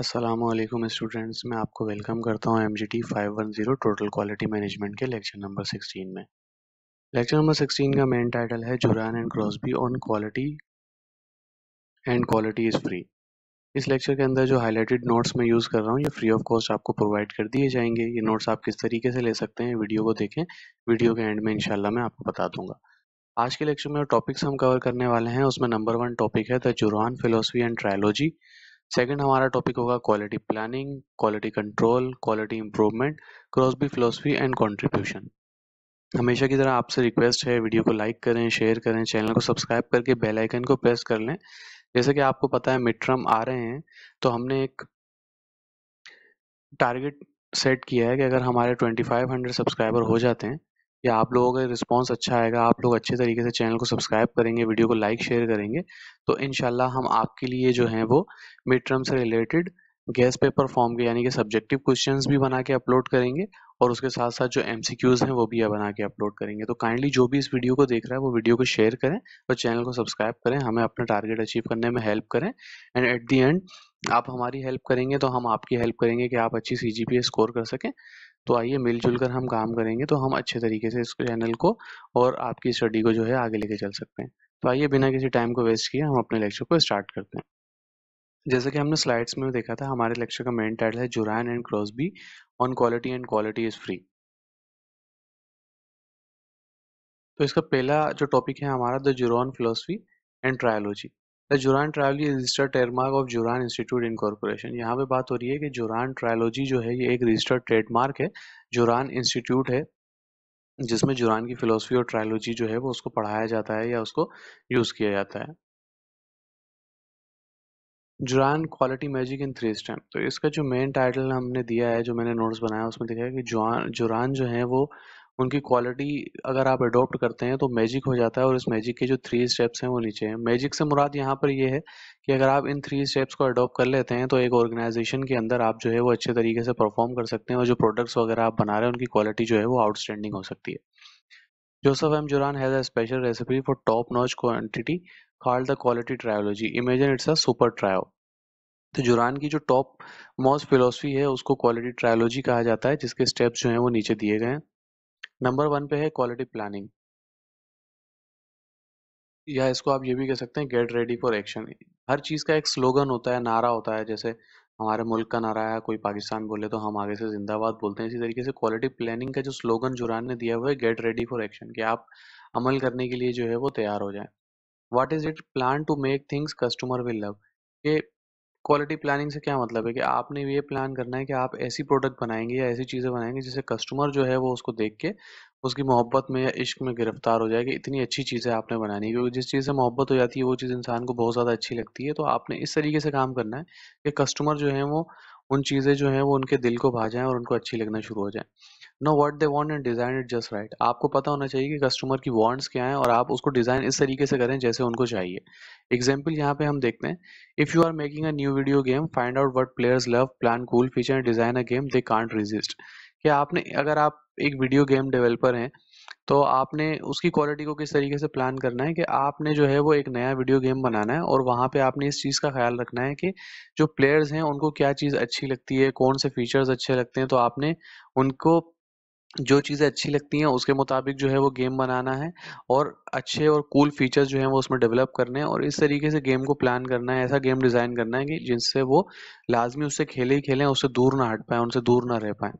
Aslam students मैं आपको welcome करता हूं M G T five one zero total quality management के लेक्चर नंबर सिक्सटीन में लेक्चर नंबर सिक्सटीन का मेन टाइटल है Juran and Crosby on quality and quality is free इस lecture के अंदर जो हाईलाइटेड नोट्स मैं यूज़ कर रहा हूँ ये फ्री ऑफ कॉस्ट आपको प्रोवाइड कर दिए जाएंगे ये नोट्स आप किस तरीके से ले सकते हैं वीडियो को देखें वीडियो के एंड में इनशाला मैं आपको बता दूंगा आज के लेक्चर में टॉपिक्स हम कवर करने वाले हैं उसमें नंबर वन टॉपिक है the Juran philosophy and trilogy second हमारा टॉपिक होगा quality planning quality control quality improvement Crosby philosophy and contribution हमेशा की तरह आपसे रिक्वेस्ट है वीडियो को लाइक करें शेयर करें चैनल को सब्सक्राइब करके बेल आइकन को प्रेस कर लें जैसे कि आपको पता है मिड टर्म आ रहे हैं तो हमने एक टारगेट सेट किया है कि अगर हमारे 2500 सब्सक्राइबर हो जाते हैं या आप लोगों का रिस्पॉन्स अच्छा आएगा आप लोग अच्छे तरीके से चैनल को सब्सक्राइब करेंगे वीडियो को लाइक शेयर करेंगे तो इन हम आपके लिए जो है वो मिड टर्म से रिलेटेड गैस पेपर फॉर्म के यानी कि सब्जेक्टिव क्वेश्चंस भी बना के अपलोड करेंगे और उसके साथ साथ जो एम हैं वो भी बना के अपलोड करेंगे तो काइंडली जो भी इस वीडियो को देख रहा है वो वीडियो को शेयर करें और चैनल को सब्सक्राइब करें हमें अपना टारगेट अचीव करने में हेल्प करें एंड एट दी एंड आप हमारी हेल्प करेंगे तो हम आपकी हेल्प करेंगे कि आप अच्छी सी स्कोर कर सकें तो आइए मिलजुल कर हम काम करेंगे तो हम अच्छे तरीके से इस चैनल को और आपकी स्टडी को जो है आगे लेके चल सकते हैं तो आइए बिना किसी टाइम को वेस्ट किए हम अपने लेक्चर को स्टार्ट करते हैं जैसे कि हमने स्लाइड्स में देखा था हमारे लेक्चर का मेन टाइटल है Juran and Crosby on quality and quality is free तो इसका पहला जो टॉपिक है हमारा the Juran philosophy and trilogy the Juran trial registered trademark of Juran institute incorporation यहाँ पे बात हो रही है कि जुरान ट्रायोलॉजी जो है ये एक रजिस्टर्ड ट्रेडमार्क है जुरान इंस्टीट्यूट है जिसमें जुरान की फिलोसफी और ट्रायोलॉजी जो है वो उसको पढ़ाया जाता है या उसको यूज़ किया जाता है Juran quality magic in three steps तो इसका जो मेन टाइटल हमने दिया है जो मैंने नोट्स बनाया उसमें दिखाया कि जुरान जो है वो उनकी क्वालिटी अगर आप अडोप्ट करते हैं तो मैजिक हो जाता है और इस मैजिक के जो थ्री स्टेप्स हैं वो नीचे हैं मैजिक से मुराद यहाँ पर ये है कि अगर आप इन थ्री स्टेप्स को अडोप्ट कर लेते हैं तो एक ऑर्गेनाइजेशन के अंदर आप जो है वो अच्छे तरीके से परफॉर्म कर सकते हैं और जो प्रोडक्ट्स वगैरह आप बना रहे हैं उनकी क्वालिटी जो है वो आउटस्टैंडिंग हो सकती है Joseph M Juran has a special recipe for top notch quantity call the quality trilogy imagine it's a super trio तो जुरान की जो टॉप मोस्ट फिलोसफी है उसको क्वालिटी ट्रायोलॉजी कहा जाता है जिसके स्टेप्स जो हैं वो नीचे दिए गए हैं नंबर वन पे है क्वालिटी प्लानिंग या इसको आप ये भी कह सकते हैं गेट रेडी फॉर एक्शन हर चीज़ का एक स्लोगन होता है नारा होता है जैसे हमारे मुल्क का नारा है कोई पाकिस्तान बोले तो हम आगे से जिंदाबाद बोलते हैं इसी तरीके से क्वालिटी प्लानिंग का जो स्लोगन जुरान ने दिया हुआ है गेट रेडी फॉर एक्शन कि आप अमल करने के लिए जो है वो तैयार हो जाए what is it plan to make things customer will love ये क्वालिटी प्लानिंग से क्या मतलब है कि आपने ये प्लान करना है कि आप ऐसी प्रोडक्ट बनाएंगे या ऐसी चीज़ें बनाएंगे जिससे कस्टमर जो है वो उसको देख के उसकी मोहब्बत में या इश्क में गिरफ्तार हो जाए कि इतनी अच्छी चीज़ें आपने बनानी क्योंकि जिस चीज़ से मोहब्बत हो जाती है वो चीज़ इंसान को बहुत ज़्यादा अच्छी लगती है तो आपने इस तरीके से काम करना है कि कस्टमर जो है वो उन चीज़ें जो हैं वो उनके दिल को भा जाएँ और उनको अच्छी लगना शुरू हो जाए know what they want and design it just right आपको पता होना चाहिए कि कस्टमर की वॉन्ट्स क्या हैं और आप उसको डिज़ाइन इस तरीके से करें जैसे उनको चाहिए एग्जाम्पल यहाँ पे हम देखते हैं if you are making a new video game find out what players love plan cool feature and design a game they can't resist कि आपने अगर आप एक वीडियो गेम डेवलपर हैं तो आपने उसकी क्वालिटी को किस तरीके से प्लान करना है कि आपने जो है वो एक नया वीडियो गेम बनाना है और वहाँ पे आपने इस चीज़ का ख्याल रखना है कि जो प्लेयर्स हैं उनको क्या चीज़ अच्छी लगती है कौन से फीचर्स अच्छे लगते हैं तो आपने उनको जो चीज़ें अच्छी लगती हैं उसके मुताबिक जो है वो गेम बनाना है और अच्छे और कूल फीचर्स जो हैं वो उसमें डेवलप करने हैं और इस तरीके से गेम को प्लान करना है ऐसा गेम डिज़ाइन करना है कि जिससे वो लाजमी उससे खेले ही खेलें उससे दूर ना हट पाएँ उनसे दूर ना रह पाए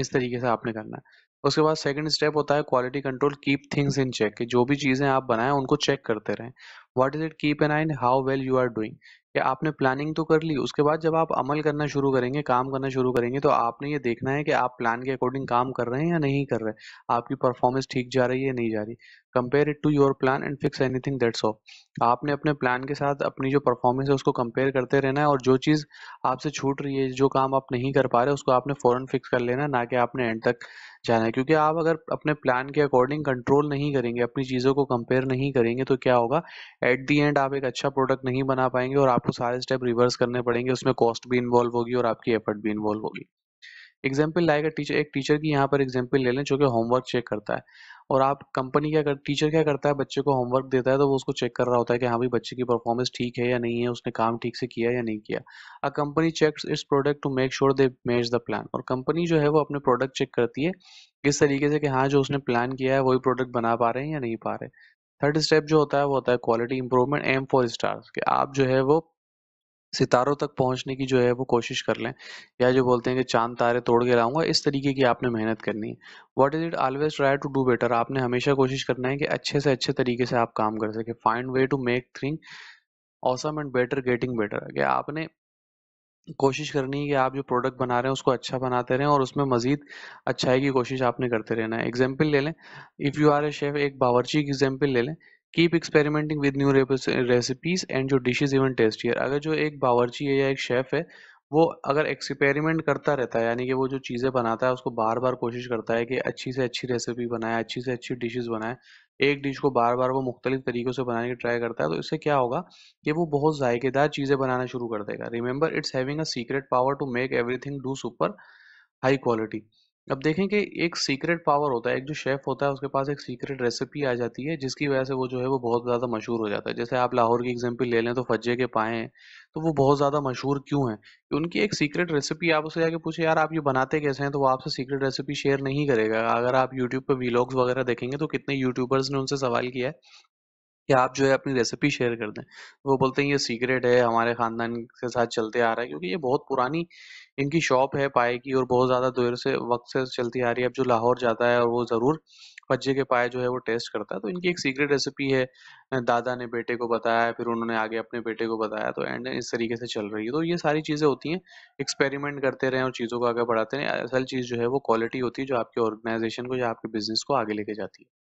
इस तरीके से आपने करना है उसके बाद सेकंड स्टेप होता है quality control keep things in check कि जो भी चीज़ें आप बनाएं उनको चेक करते रहें what is it keep an eye how well you are doing कि आपने प्लानिंग तो कर ली उसके बाद जब आप अमल करना शुरू करेंगे काम करना शुरू करेंगे तो आपने ये देखना है कि आप प्लान के अकॉर्डिंग काम कर रहे हैं या नहीं कर रहे आपकी परफॉर्मेंस ठीक जा रही है या नहीं जा रही compare it to your plan and fix anything that's off आपने अपने प्लान के साथ अपनी जो परफॉर्मेंस है उसको कंपेयर करते रहना है और जो चीज़ आपसे छूट रही है जो काम आप नहीं कर पा रहे उसको आपने फ़ौरन फिक्स कर लेना ना कि आपने एंड तक जाना है क्योंकि आप अगर अपने प्लान के अकॉर्डिंग कंट्रोल नहीं करेंगे अपनी चीज़ों को कंपेयर नहीं करेंगे तो क्या होगा एट दी एंड आप एक अच्छा प्रोडक्ट नहीं बना पाएंगे और आपको सारे स्टेप रिवर्स करने पड़ेंगे उसमें कॉस्ट भी इन्वॉल्व होगी और आपकी एफर्ट भी इन्वॉल्व होगी एग्जाम्पल लाएगा टीचर एक टीचर की यहाँ पर एग्जाम्पल ले लें जो कि होमवर्क चेक करता है और आप कंपनी क्या कर टीचर क्या करता है बच्चे को होमवर्क देता है तो वो उसको चेक कर रहा होता है कि हाँ भाई बच्चे की परफॉर्मेंस ठीक है या नहीं है उसने काम ठीक से किया या नहीं किया a company check its product to make sure they match the plan और कंपनी जो है वो अपने प्रोडक्ट चेक करती है किस तरीके से कि हाँ जो उसने प्लान किया है वही प्रोडक्ट बना पा रहे हैं या नहीं पा रहे थर्ड स्टेप जो होता है वो होता है quality improvement aim for stars कि आप जो है वो सितारों तक पहुंचने की जो है वो कोशिश कर लें या जो बोलते हैं कि चांद तारे तोड़ के लाऊंगा इस तरीके की आपने मेहनत करनी है what is it always try to do better आपने हमेशा कोशिश करना है कि अच्छे से अच्छे तरीके से आप काम कर सके find way to make thing awesome and better getting better आपने कोशिश करनी है कि आप जो प्रोडक्ट बना रहे हैं उसको अच्छा बनाते रहें और उसमें मज़ीद अच्छाई की कोशिश आपने करते रहना है एग्जाम्पल ले लें if you are a chef एक बावर्ची की एग्जाम्पल ले लें keep experimenting with new recipes and जो डिशेज़ इवन टेस्ट अगर जो एक बावर्ची है या एक शेफ़ है वो अगर एक्सपेरिमेंट करता रहता है यानी कि वो जो चीज़ें बनाता है उसको बार बार कोशिश करता है कि अच्छी से अच्छी रेसिपी बनाए अच्छी से अच्छी डिशेस बनाए एक डिश को बार बार वो मुख्तलिफ तरीक़ों से बनाने की ट्राई करता है तो इससे क्या होगा कि वो बहुत जायकेदार चीज़ें बनाना शुरू कर देगा remember it's having a secret power to make everything do super high quality अब देखें कि एक सीक्रेट पावर होता है एक जो शेफ़ होता है उसके पास एक सीक्रेट रेसिपी आ जाती है जिसकी वजह से वो जो है वो बहुत ज़्यादा मशहूर हो जाता है जैसे आप लाहौर की एग्जांपल ले लें तो फज्जे के पाए हैं तो वो बहुत ज़्यादा मशहूर क्यों हैं कि उनकी एक सीक्रेट रेसिपी आप उसे जाके पूछे यार आप ये बनाते कैसे हैं तो वो आपसे सीक्रेट रेसिपी शेयर नहीं करेगा अगर आप यूट्यूब पर वीलॉग्स वगैरह देखेंगे तो कितने यूट्यूबर्स ने उनसे सवाल किया है कि आप जो है अपनी रेसिपी शेयर कर दें वो बोलते हैं ये सीक्रेट है हमारे ख़ानदान के साथ चलते आ रहा है क्योंकि ये बहुत पुरानी इनकी शॉप है पाए की और बहुत ज़्यादा देर से वक्त से चलती आ रही है अब जो लाहौर जाता है वो ज़रूर बच्चे के पाए जो है वो टेस्ट करता है तो इनकी एक सीक्रेट रेसिपी है दादा ने बेटे को बताया फिर उन्होंने आगे अपने बेटे को बताया तो एंड इस तरीके से चल रही है तो ये सारी चीज़ें होती हैं एक्सपेरिमेंट करते रहें और चीज़ों को आगे बढ़ाते रहें असल चीज़ जो है वो क्वालिटी होती है जो आपके ऑर्गेनाइजेशन को या आपके बिजनेस को आगे लेके जाती है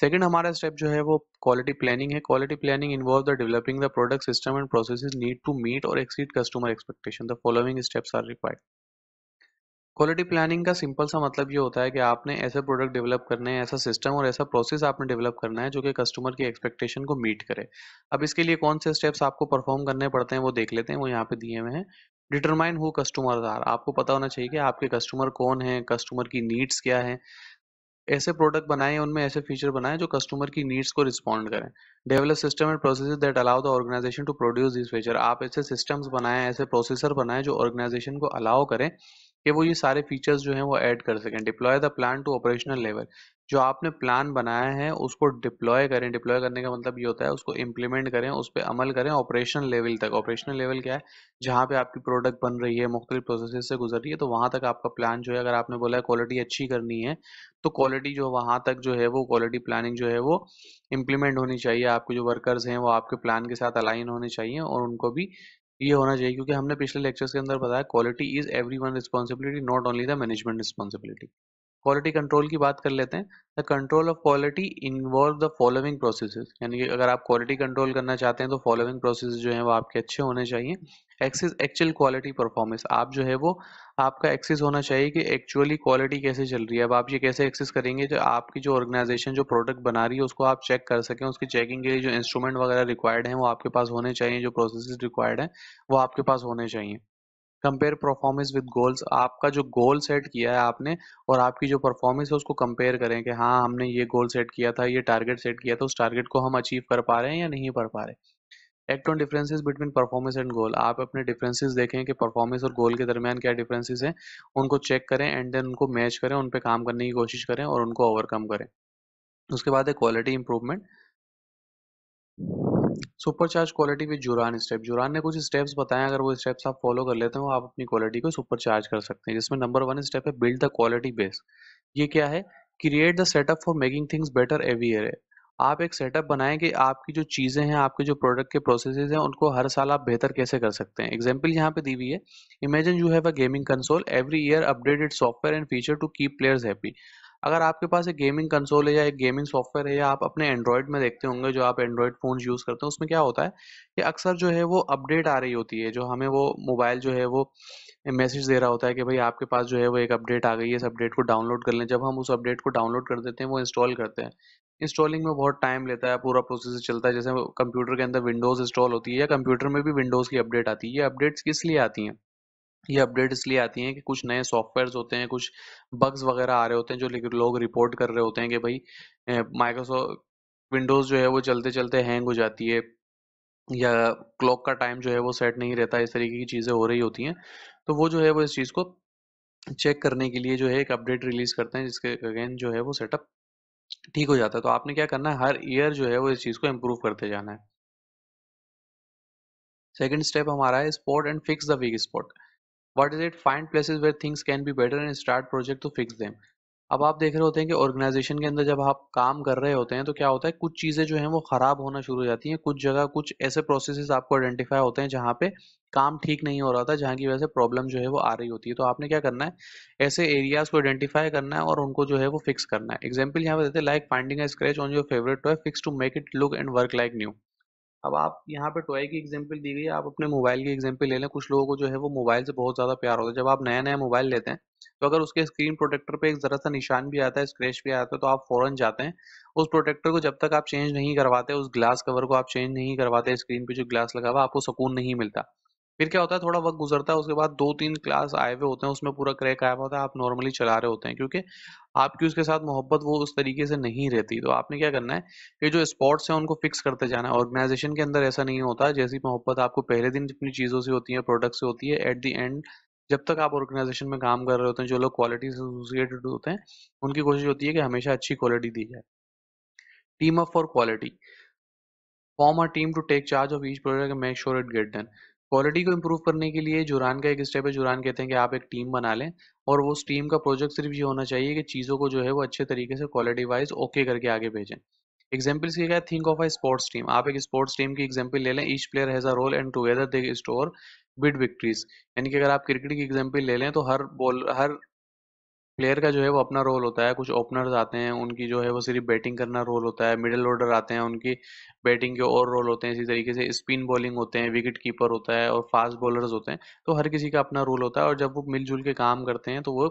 सेकेंड हमारा स्टेप जो है वो क्वालिटी प्लानिंग है quality planning involve the developing the product system and process need to meet or exceed customer expectation the following steps are required quality planning का सिंपल सा मतलब ये होता है कि आपने ऐसे प्रोडक्ट डेवलप करने हैं ऐसा सिस्टम और ऐसा प्रोसेस आपने डेवलप करना है जो कि कस्टमर की एक्सपेक्टेशन को मीट करे अब इसके लिए कौन से स्टेप्स आपको परफॉर्म करने पड़ते हैं वो देख लेते हैं वो यहाँ पे दिए हुए हैं डिटरमाइन हु कस्टमर आर आपको पता होना चाहिए कि आपके कस्टमर कौन है कस्टमर की नीड्स क्या है ऐसे प्रोडक्ट बनाए उनमें ऐसे फीचर बनाए जो कस्टमर की नीड्स को रिस्पॉन्ड करें develop system and process that allow the organization to produce this feature आप ऐसे सिस्टम्स बनाए ऐसे प्रोसेसर बनाए जो ऑर्गेनाइजेशन को अलाउ करें कि वो ये सारे फीचर्स जो हैं वो ऐड कर सकें deploy the plan to operational level जो आपने प्लान बनाया है उसको डिप्लॉय करें डिप्लॉय करने का मतलब ये होता है उसको इम्प्लीमेंट करें उस पर अमल करें ऑपरेशन लेवल तक ऑपरेशनल लेवल क्या है जहाँ पे आपकी प्रोडक्ट बन रही है मुख्तलिफ प्रोसेस से गुजर रही है तो वहाँ तक आपका प्लान जो है अगर आपने बोला है क्वालिटी अच्छी करनी है तो क्वालिटी जो वहाँ तक जो है वो क्वालिटी प्लानिंग जो है वो इम्प्लीमेंट होनी चाहिए आपके जो वर्कर्स हैं वो आपके प्लान के साथ अलाइन होने चाहिए और उनको भी ये होना चाहिए क्योंकि हमने पिछले लेक्चर्स के अंदर बताया quality is everyone responsibility not only the management responsibility quality control की बात कर लेते हैं the control of quality involve the following process यानी कि अगर आप क्वालिटी कंट्रोल करना चाहते हैं तो फॉलोइंग प्रोसेस जो है वो आपके अच्छे होने चाहिए एक्सिस एक्चुअल क्वालिटी परफॉर्मेंस आप जो है वो आपका एक्सेस होना चाहिए कि एक्चुअली क्वालिटी कैसे चल रही है अब आप ये कैसे एक्सेस करेंगे जो आपकी जो ऑर्गेनाइजेशन जो प्रोडक्ट बना रही है उसको आप चेक कर सकें उसकी चेकिंग के लिए जो इंस्ट्रूमेंट वगैरह रिक्वायर्ड हैं वो आपके पास होने चाहिए जो प्रोसेस रिक्वायर्ड हैं वो आपके पास होने चाहिए कंपेयर परफॉर्मेंस विद गोल्स आपका जो गोल सेट किया है आपने और आपकी जो परफॉर्मेंस है उसको कंपेयर करें कि हाँ हमने ये गोल सेट किया था ये टारगेट सेट किया था उस टारगेट को हम अचीव कर पा रहे हैं या नहीं कर पा रहे act on differences between performance and goal आप अपने डिफरेंसेज देखें कि परफॉर्मेंस और गोल के दरमियान क्या डिफरेंसेस हैं उनको चेक करें एंड देन उनको मैच करें उन पर काम करने की कोशिश करें और उनको ओवरकम करें उसके बाद है quality improvement supercharge quality with Juran step Juran ने कुछ स्टेप्स बताए अगर वो स्टेप्स आप फॉलो कर लेते हो आप अपनी क्वालिटी को सुपर चार्ज कर सकते हैं जिसमें नंबर वन स्टेप है बिल्ड द क्वालिटी बेस ये क्या है create the setup for making things better every year आप एक सेटअप बनाएं कि आपकी जो चीज़ें हैं आपके जो प्रोडक्ट के प्रोसेसेस हैं उनको हर साल आप बेहतर कैसे कर सकते हैं एग्जाम्पल यहाँ पे दी हुई है imagine you have a gaming console every year updated software and feature to keep players happy अगर आपके पास एक गेमिंग कंसोल है या एक गेमिंग सॉफ्टवेयर है या आप अपने एंड्रॉयड में देखते होंगे जो आप एंड्रॉयड फ़ोन यूज़ करते हैं उसमें क्या होता है कि अक्सर जो है वो अपडेट आ रही होती है जो हमें वो मोबाइल जो है वो मैसेज दे रहा होता है कि भाई आपके पास जो है वो एक अपडेट आ गई है इस अपडेट को डाउनलोड कर लें जब हम उस अपडेट को डाउनलोड कर देते हैं वो इंस्टॉल करते हैं इंस्टॉलिंग में बहुत टाइम लेता है पूरा प्रोसेस चलता है जैसे कंप्यूटर के अंदर विंडोज़ इंस्टॉल होती है या कंप्यूटर में भी विंडोज़ की अपडेट आती है ये अपडेट्स किस लिए आती हैं ये अपडेट इसलिए आती हैं कि कुछ नए सॉफ्टवेयर्स होते हैं कुछ बग्स वगैरह आ रहे होते हैं जो लोग रिपोर्ट कर रहे होते हैं कि भाई माइक्रोसॉफ्ट विंडोज़ जो है वो चलते चलते हैंग हो जाती है या क्लॉक का टाइम जो है वो सेट नहीं रहता इस तरीके की चीज़ें हो रही होती हैं तो वो जो है वो इस चीज़ को चेक करने के लिए जो है एक अपडेट रिलीज़ करते हैं जिसके अगेन जो है वो सेटअप ठीक हो जाता है तो आपने क्या करना है हर ईयर जो है वो इस चीज़ को इम्प्रूव करते जाना है सेकेंड स्टेप हमारा है spot and fix the weak spot what is it find places where things can be better and start project to fix them अब आप देख रहे होते हैं कि ऑर्गेनाइजेशन के अंदर जब आप काम कर रहे होते हैं तो क्या होता है कुछ चीज़ें जो हैं वो ख़राब होना शुरू हो जाती हैं कुछ जगह कुछ ऐसे प्रोसेसेस आपको आइडेंटिफाई होते हैं जहाँ पे काम ठीक नहीं हो रहा था जहाँ की वजह से प्रॉब्लम जो है वो आ रही होती है तो आपने क्या करना है ऐसे एरियाज़ को आइडेंटिफाई करना है और उनको जो है वो फिक्स करना है एग्जाम्पल यहाँ पे देते हैं like finding a scratch on your favourite toy fix to make it look and work like new अब आप यहाँ पे टॉय की एग्जाम्पल दी गई है आप अपने मोबाइल की एग्जाम्पल ले लें कुछ लोगों को जो है वो मोबाइल से बहुत ज़्यादा प्यार होता है जब आप नया नया मोबाइल लेते हैं तो अगर उसके स्क्रीन प्रोटेक्टर पे एक ज़रा सा निशान भी आता है स्क्रैच भी आता है तो आप फ़ौरन जाते हैं उस प्रोटेक्टर को जब तक आप चेंज नहीं करवाते उस ग्लास कवर को आप चेंज नहीं करवाते स्क्रीन पे जो ग्लास लगा हुआ आपको सुकून नहीं मिलता फिर क्या होता है थोड़ा वक्त गुजरता है उसके बाद दो तीन क्लास आए हुए होते हैं उसमें पूरा क्रैक आया हुआ होता है आप नॉर्मली चला रहे होते हैं क्योंकि आपकी उसके साथ मोहब्बत वो उस तरीके से नहीं रहती तो आपने क्या करना है ये जो स्पॉट्स हैं उनको फिक्स करते जाना है ऑर्गेनाइजेशन के अंदर ऐसा नहीं होता जैसी मोहब्बत आपको पहले दिन जितनी चीज़ों से होती है प्रोडक्ट से होती है एट दी एंड जब तक आप ऑर्गेनाइजेशन में काम कर रहे होते हैं जो लोग क्वालिटी से एसोसिएटेड होते हैं उनकी कोशिश होती है कि हमेशा अच्छी क्वालिटी दी जाए team up for quality form a team to take charge of each product make sure it get done quality को इम्प्रूव करने के लिए जुरान का एक स्टेप है जुरान कहते हैं कि आप एक टीम बना लें और उस टीम का प्रोजेक्ट सिर्फ ये होना चाहिए कि चीज़ों को जो है वो अच्छे तरीके से क्वालिटी वाइज ओके करके आगे भेजें एग्जाम्पल्स ये क्या think of a sports team आप एक स्पोर्ट्स टीम की एग्जाम्पल ले लें each player has a role and together they score big victories यानी कि अगर आप क्रिकेट की एग्जाम्पल ले लें तो हर बॉल हर प्लेयर का जो है वो अपना रोल होता है कुछ ओपनर्स आते हैं उनकी जो है वो सिर्फ बैटिंग करना रोल होता है मिडिल ऑर्डर आते हैं उनकी बैटिंग के और रोल होते हैं इसी तरीके से स्पिन बॉलिंग होते हैं विकेट कीपर होता है और फास्ट बॉलर्स होते हैं तो हर किसी का अपना रोल होता है और जब वो मिलजुल के काम करते हैं तो वो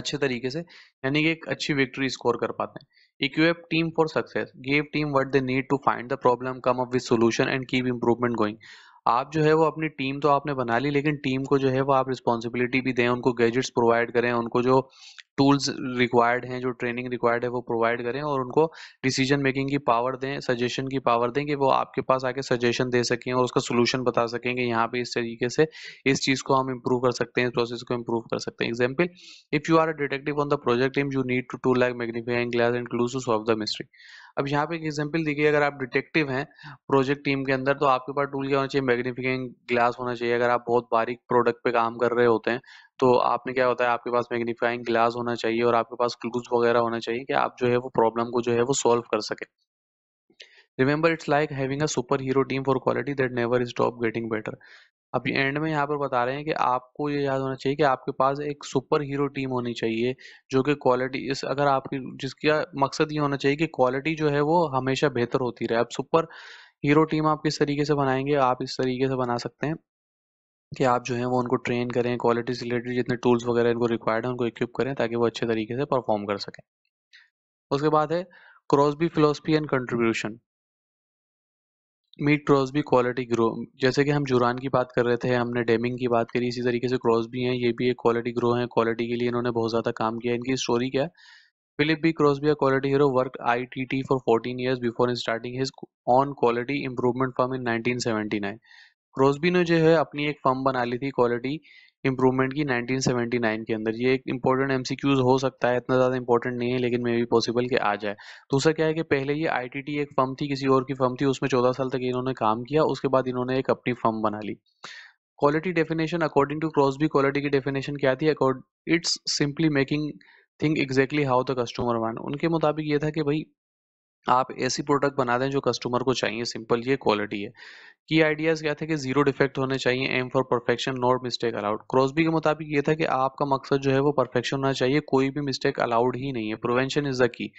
अच्छे तरीके से यानी कि एक अच्छी विक्ट्री स्कोर कर पाते हैं equip team for success give team what they need to find the problem come up with solution and keep improvement going आप जो है वो अपनी टीम तो आपने बना ली लेकिन टीम को जो है वो आप रिस्पॉन्सिबिलिटी भी दें उनको गैजेट्स प्रोवाइड करें उनको जो टूल्स रिक्वायर्ड हैं जो ट्रेनिंग रिक्वायर्ड है वो प्रोवाइड करें और उनको डिसीजन मेकिंग की पावर दें सजेशन की पावर दें कि वो आपके पास आके सजेशन दे सकें और उसका सोल्यूशन बता सकें कि यहाँ पे इस तरीके से इस चीज़ को हम इम्प्रूव कर सकते हैं इस प्रोसेस को इम्प्रूव कर सकते हैं example if you are a detective on the project team you need to टू like magnifying glass and clues to solve the mystery अब यहाँ पे एक एग्जाम्पल देखिए अगर आप डिटेक्टिव हैं प्रोजेक्ट टीम के अंदर तो आपके पास टूल क्या होना चाहिए मैग्निफिकेंट ग्लास होना चाहिए अगर आप बहुत बारीक प्रोडक्ट पे काम कर रहे होते हैं तो आपने क्या होता है आपके पास मैग्निफाइंग ग्लास होना चाहिए और आपके पास क्लूज वगैरह होना चाहिए कि आप जो है वो प्रॉब्लम को जो है वो सॉल्व कर सके remember it's like having a superhero team for quality that never stop getting better अभी एंड में यहाँ पर बता रहे हैं कि आपको ये याद होना चाहिए कि आपके पास एक सुपर हीरो टीम होनी चाहिए जो कि क्वालिटी इस अगर आपकी जिसका मकसद ये होना चाहिए कि क्वालिटी जो है वो हमेशा बेहतर होती रहे अब सुपर हीरो टीम आप किस तरीके से बनाएंगे आप इस तरीके से बना सकते हैं कि आप जो है वो उनको ट्रेन करें क्वालिटी से रिलेटेड जितने टूल्स वगैरह इनको रिक्वायर्ड है उनको इक्विप करें ताकि वो अच्छे तरीके से परफॉर्म कर सकें उसके बाद है Crosby philosophy and contribution meet the quality guru जैसे कि हम जुरान की बात कर रहे थे हमने डेमिंग की बात करी इसी तरीके से क्रॉसबी हैं ये भी एक क्वालिटी ग्रो हैं क्वालिटी के लिए इन्होंने बहुत ज़्यादा काम किया इनकी स्टोरी क्या है Philip B Crosby the quality hero work I T T for fourteen years before starting his own quality improvement firm in nineteen seventy nine Crosby ने जो है अपनी एक फर्म बना ली थी क्वालिटी इम्प्रूवमेंट की 1979 के अंदर ये एक इंपॉर्टेंट एम हो सकता है इतना ज़्यादा इंपॉर्टेंट नहीं है लेकिन मे भी पॉसिबल कि आ जाए दूसरा क्या है कि पहले ये आई एक फर्म थी किसी और की फर्म थी उसमें चौदह साल तक इन्होंने काम किया उसके बाद इन्होंने एक अपनी फर्म बना ली quality definition according to Crosby quality की डेफिनेशन क्या थी it's simply making thing exactly how the customer want उनके मुताबिक ये था कि भाई आप ऐसी प्रोडक्ट बना दें जो कस्टमर को चाहिए सिंपल ये क्वालिटी है की आइडियाज क्या थे कि जीरो डिफेक्ट होने चाहिए aim for perfection not mistake allowed Crosby के मुताबिक ये था कि आपका मकसद जो है वो परफेक्शन होना चाहिए कोई भी मिस्टेक अलाउड ही नहीं है प्रिवेंशन इज द की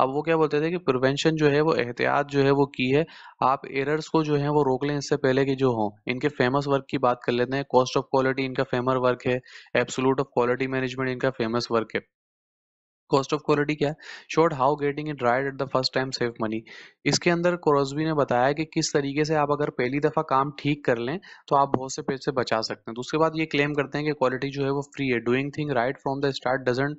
अब वो क्या बोलते थे कि प्रिवेंशन जो है वो एहतियात जो है वो की है आप एरर्स को जो है वो रोक लें इससे पहले कि जो हों इनके फेमस वर्क की बात कर लेते हैं कॉस्ट ऑफ क्वालिटी इनका फेमर वर्क है एब्सोलूट ऑफ क्वालिटी मैनेजमेंट इनका फेमस वर्क है कॉस्ट ऑफ क्वालिटी क्या है short how getting it right at the first time save money इसके अंदर कोरोजवी ने बताया कि किस तरीके से आप अगर पहली दफ़ा काम ठीक कर लें तो आप बहुत से पैसे बचा सकते हैं तो उसके बाद ये क्लेम करते हैं कि क्वालिटी जो है वो फ्री है doing thing right from the start doesn't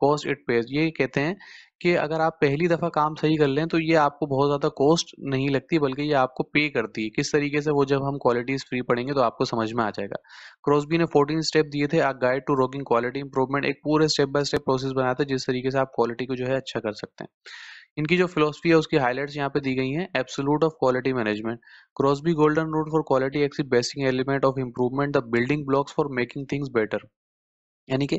cost it pays ये कहते हैं कि अगर आप पहली दफ़ा काम सही कर लें तो ये आपको बहुत ज़्यादा कॉस्ट नहीं लगती बल्कि ये आपको पे करती है किस तरीके से वो जब हम क्वालिटीज़ फ्री पढ़ेंगे तो आपको समझ में आ जाएगा क्रॉसबी ने 14 स्टेप दिए थे a guide to rocking quality improvement एक पूरे स्टेप बाय स्टेप प्रोसेस बनाया था जिस तरीके से आप क्वालिटी को जो है अच्छा कर सकते हैं इनकी जो फिलोसफी है उसकी हाईलाइट्स यहाँ पे दी गई हैं absolute of quality management Crosby golden rule for quality X basic element of improvement the building blocks for making things better यानी कि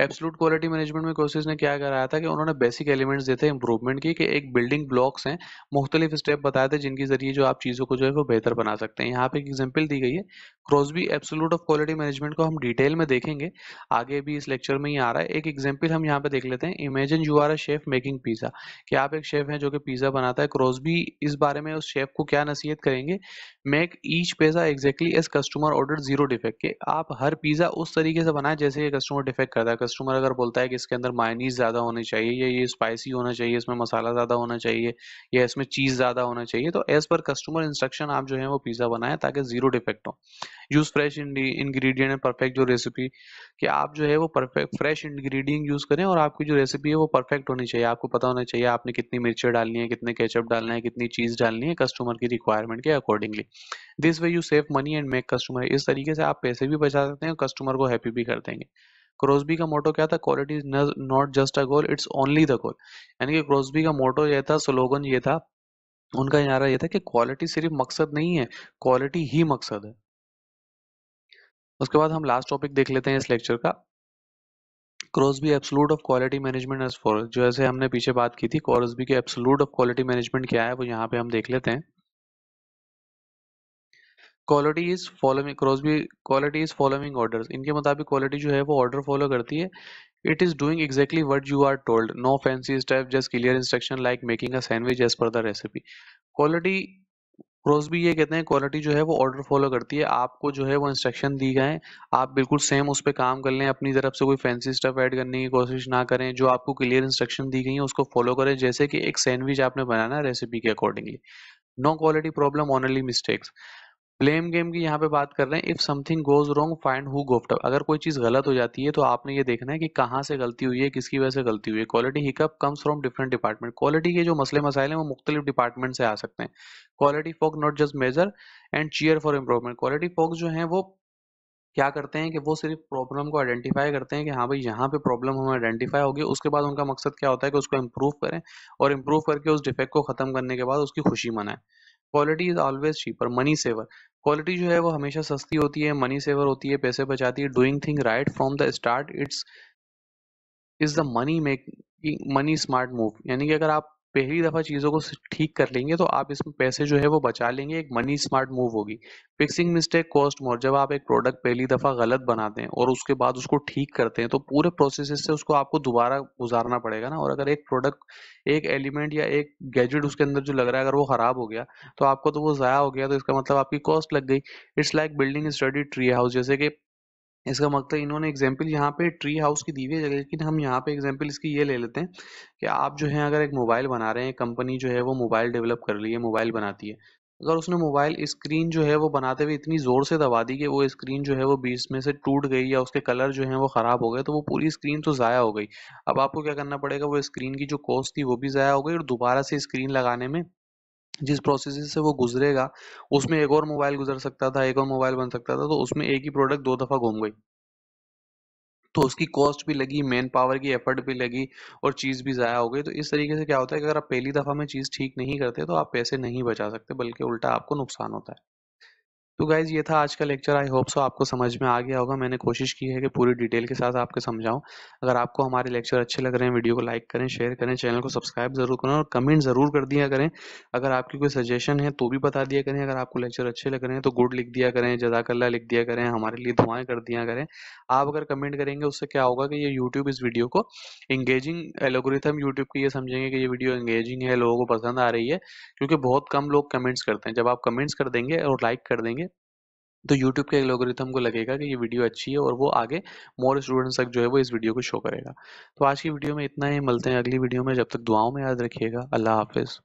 एब्सोलूट क्वालिटी मैनेजमेंट में कोशिश ने क्या कराया था कि उन्होंने बेसिक एलिमेंट्स देते हैं इंप्रूवमेंट की कि एक बिल्डिंग ब्लॉक्स हैं मुख्तलिफ स्टेप बताए थे जिनके जरिए जो आप चीज़ों को जो है वो बेहतर बना सकते हैं यहाँ पे एक एग्जाम्पल दी गई है Crosby absolute of quality management को हम डिटेल में देखेंगे आगे भी इस लेक्चर में ही आ रहा है एक एग्जाम्पल हम यहाँ पे देख लेते हैं imagine you are a chef making pizza कि आप एक शेफ हैं जो कि पिज्ज़ा बनाता है क्रॉसबी इस बारे में उस शेफ को क्या नसीहत करेंगे make each pizza exactly as customer order zero defect के आप हर पिज्ज़ा उस तरीके से बनाए जैसे कि कस्टमर कस्टमर डिफेक्ट करता है कस्टमर अगर बोलता है कि इसके अंदर मायनीज ज़्यादा होनी चाहिए या ये स्पाइसी होना चाहिए इसमें मसाला ज़्यादा होना चाहिए या इसमें चीज़ ज़्यादा होना चाहिए तो एज़ पर कस्टमर इंस्ट्रक्शन आप जो है वो पिज़्ज़ा बनाएं ताकि ज़ीरो डिफेक्ट हो use fresh ingredient and perfect जो रेसिपी कि आप जो है वो परफेक्ट फ्रेश इंग्रेडिएंट यूज़ करें और आपकी जो रेसिपी है वो परफेक्ट होनी चाहिए आपको पता होना चाहिए आपने कितनी मिर्ची डालनी है कितने केचअप डालना है कितनी चीज़ डालनी है कस्टमर की रिक्वायरमेंट के accordingly this way you save money and make customer इस तरीके से आप पैसे भी बचा सकते हैं और कस्टमर को हैप्पी भी कर देंगे क्रोसबी का मोटो क्या था quality is not just a goal it's only the goal यानी कि क्रोसबी का मोटो यह था स्लोगन ये था उनका इनारा यह था कि क्वालिटी सिर्फ मकसद नहीं है क्वालिटी ही मकसद है उसके बाद हम लास्ट टॉपिक देख लेते हैं इस लेक्चर का Crosby absolute of quality management as four जो ऐसे हमने पीछे बात की थी बी के एब्सोलूट ऑफ क्वालिटी मैनेजमेंट क्या है वो यहाँ पे हम देख लेते हैं quality is following Crosby quality is following order इनके मुताबिक क्वालिटी जो है वो ऑर्डर फॉलो करती है it is doing exactly what you are told no fancy step just clear instruction like making a sandwich as per the recipe quality Crosby ये कहते हैं क्वालिटी जो है वो ऑर्डर फॉलो करती है आपको जो है वो इंस्ट्रक्शन दी गए आप बिल्कुल सेम उस पर काम कर लें अपनी तरफ से कोई फैंसी स्टफ ऐड करने की कोशिश ना करें जो आपको क्लियर इंस्ट्रक्शन दी गई है उसको फॉलो करें जैसे कि एक सैंडविच आपने बनाना है रेसिपी के accordingly no quality problem only mistakes blame game की यहाँ पे बात कर रहे हैं if something goes wrong find who goofed अगर कोई चीज गलत हो जाती है तो आपने ये देखना है कि कहाँ से गलती हुई है किसकी वजह से गलती हुई है quality hiccup comes from different department quality के जो मसले मसाइल हैं वो मुख्तलिफ डिपार्टमेंट से आ सकते हैं quality folk not just measure and cheer for improvement quality folk जो है वो क्या करते हैं कि वो सिर्फ प्रॉब्लम को आइडेंटिफाई करते हैं कि हाँ भाई यहाँ पे प्रॉब्लम हमें आइडेंटिफाई होगी उसके बाद उनका मकसद क्या होता है कि उसको इम्प्रूव करें और इम्प्रूव करके उस डिफेक्ट को खत्म करने के बाद उसकी खुशी मनाएं quality is always cheaper money saver quality जो है वो हमेशा सस्ती होती है मनी सेवर होती है पैसे बचाती है doing thing right from the start it's is the money make money smart move यानी कि अगर आप पहली दफ़ा चीज़ों को ठीक कर लेंगे तो आप इसमें पैसे जो है वो बचा लेंगे एक मनी स्मार्ट मूव होगी फिक्सिंग मिस्टेक कॉस्ट मोर जब आप एक प्रोडक्ट पहली दफ़ा गलत बनाते हैं और उसके बाद उसको ठीक करते हैं तो पूरे प्रोसेस से उसको आपको दोबारा गुजारना पड़ेगा ना और अगर एक प्रोडक्ट एक एलिमेंट या एक गैजेट उसके अंदर जो लग रहा है अगर वो ख़राब हो गया तो आपको तो वो ज़ाया हो गया तो इसका मतलब आपकी कॉस्ट लग गई it's like building study tree house जैसे कि इसका मतलब इन्होंने एग्जाम्पल यहाँ पे ट्री हाउस की दी हुई है लेकिन हम यहाँ पे एग्जाम्पल इसकी ये ले लेते हैं कि आप जो है अगर एक मोबाइल बना रहे हैं कंपनी जो है वो मोबाइल डेवलप कर रही है मोबाइल बनाती है अगर उसने मोबाइल स्क्रीन जो है वो बनाते हुए इतनी ज़ोर से दबा दी कि वो स्क्रीन जो है वो बीच में से टूट गई या उसके कलर जो है वो ख़राब हो गए तो वो पूरी स्क्रीन तो ज़ाया हो गई अब आपको क्या करना पड़ेगा वो स्क्रीन की जो कॉस्ट थी वो भी ज़ाया हो गई और दोबारा से स्क्रीन लगाने में जिस प्रोसेस से वो गुजरेगा उसमें एक और मोबाइल गुजर सकता था एक और मोबाइल बन सकता था तो उसमें एक ही प्रोडक्ट दो दफ़ा घूम गई तो उसकी कॉस्ट भी लगी मैन पावर की एफर्ट भी लगी और चीज़ भी ज़ाया हो गई तो इस तरीके से क्या होता है कि अगर आप पहली दफ़ा में चीज़ ठीक नहीं करते तो आप पैसे नहीं बचा सकते बल्कि उल्टा आपको नुकसान होता है तो गाइज ये था आज का लेक्चर आई होप सो आपको समझ में आ गया होगा मैंने कोशिश की है कि पूरी डिटेल के साथ आपके समझाऊं अगर आपको हमारे लेक्चर अच्छे लग रहे हैं वीडियो को लाइक करें शेयर करें चैनल को सब्सक्राइब जरूर करें और कमेंट जरूर कर दिया करें अगर आपकी कोई सजेशन है तो भी बता दिया करें अगर आपको लेक्चर अच्छे लग रहे हैं तो गुड लिख दिया करें जदाकल्ला लिख दिया करें हमारे लिए दुआएं कर दिया करें आप अगर कमेंट करेंगे उससे क्या होगा कि ये यूट्यूब इस वीडियो को इंगेजिंग एलोग्रिथम यूट्यूब की ये समझेंगे कि ये वीडियो इंगेजिंग है लोगों को पसंद आ रही है क्योंकि बहुत कम लोग कमेंट्स करते हैं जब आप कमेंट्स कर देंगे और लाइक कर देंगे तो यूट्यूब के एलोग्रिथम को लगेगा कि ये वीडियो अच्छी है और वो आगे मोर स्टूडेंट्स तक जो है वो इस वीडियो को शो करेगा तो आज की वीडियो में इतना ही मिलते हैं अगली वीडियो में जब तक दुआओं में याद रखिएगा अल्लाह हाफिज़